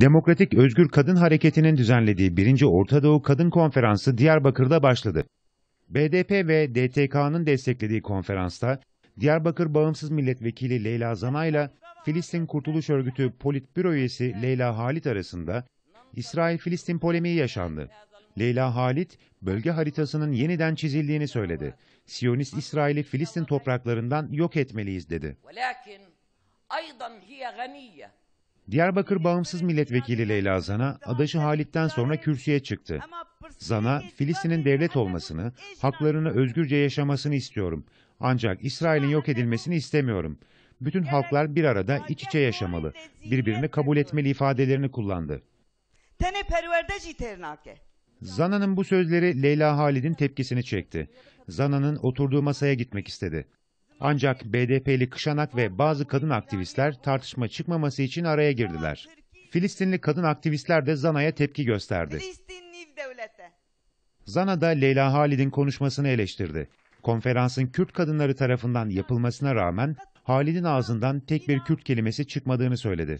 Demokratik Özgür Kadın Hareketi'nin düzenlediği 1. Orta Doğu Kadın Konferansı Diyarbakır'da başladı. BDP ve DTK'nın desteklediği konferansta Diyarbakır Bağımsız Milletvekili Leyla Zana ile Filistin Kurtuluş Örgütü Politbüro üyesi Leyla Halit arasında İsrail-Filistin polemiği yaşandı. Leyla Halit, bölge haritasının yeniden çizildiğini söyledi. Siyonist İsrail'i Filistin topraklarından yok etmeliyiz dedi. Diyarbakır Bağımsız Milletvekili Leyla Zana, adaşı Halit'ten sonra kürsüye çıktı. Zana, Filistin'in devlet olmasını, haklarını özgürce yaşamasını istiyorum. Ancak İsrail'in yok edilmesini istemiyorum. Bütün halklar bir arada iç içe yaşamalı, birbirini kabul etmeli ifadelerini kullandı. Zana'nın bu sözleri Leyla Halit'in tepkisini çekti. Zana'nın oturduğu masaya gitmek istedi. Ancak BDP'li Kışanak ve bazı kadın aktivistler tartışma çıkmaması için araya girdiler. Filistinli kadın aktivistler de Zana'ya tepki gösterdi. Zana da Leyla Halid'in konuşmasını eleştirdi. Konferansın Kürt kadınları tarafından yapılmasına rağmen Halid'in ağzından tek bir Kürt kelimesi çıkmadığını söyledi.